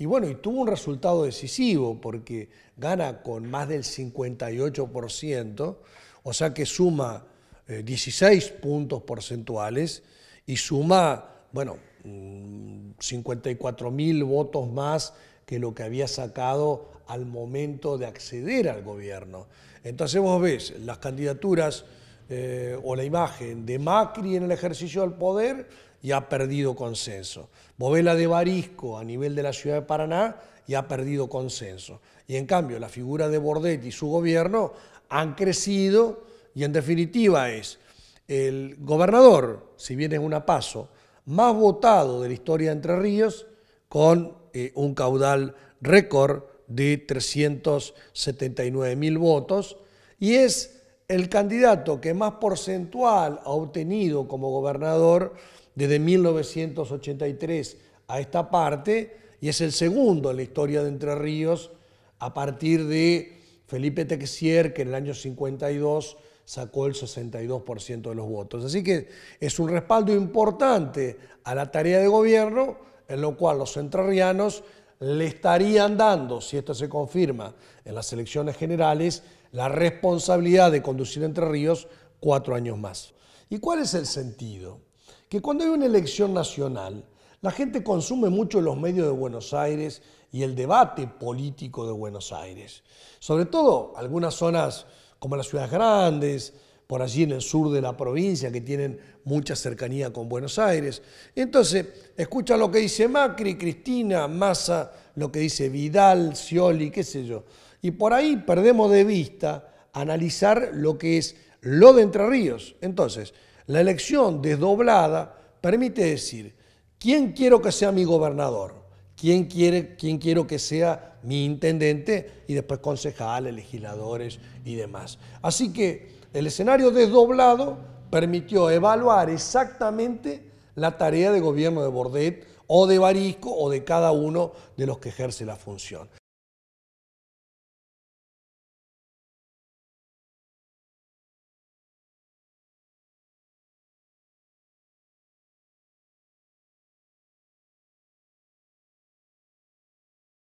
Y bueno, y tuvo un resultado decisivo porque gana con más del 58%, o sea que suma 16 eh, puntos porcentuales y suma, bueno, 54 mm, mil votos más que lo que había sacado al momento de acceder al gobierno. Entonces vos ves las candidaturas eh, o la imagen de Macri en el ejercicio del poder y ha perdido consenso. Movela de Barisco a nivel de la ciudad de Paraná y ha perdido consenso. Y en cambio, la figura de Bordet y su gobierno han crecido y en definitiva es el gobernador, si bien es un paso, más votado de la historia de Entre Ríos, con eh, un caudal récord de 379 mil votos, y es el candidato que más porcentual ha obtenido como gobernador desde 1983 a esta parte, y es el segundo en la historia de Entre Ríos, a partir de Felipe Texier, que en el año 52 sacó el 62% de los votos. Así que es un respaldo importante a la tarea de gobierno, en lo cual los entrerrianos le estarían dando, si esto se confirma en las elecciones generales, la responsabilidad de conducir Entre Ríos cuatro años más. ¿Y cuál es el sentido? Que cuando hay una elección nacional, la gente consume mucho los medios de Buenos Aires y el debate político de Buenos Aires. Sobre todo algunas zonas como las ciudades grandes, por allí en el sur de la provincia, que tienen mucha cercanía con Buenos Aires. Entonces, escucha lo que dice Macri, Cristina, Massa, lo que dice Vidal, Scioli, qué sé yo. Y por ahí perdemos de vista analizar lo que es lo de Entre Ríos. Entonces, la elección desdoblada permite decir, ¿quién quiero que sea mi gobernador? ¿Quién, quiere, quién quiero que sea mi intendente? Y después concejales, legisladores y demás. Así que el escenario desdoblado permitió evaluar exactamente la tarea de gobierno de Bordet o de Barisco o de cada uno de los que ejerce la función.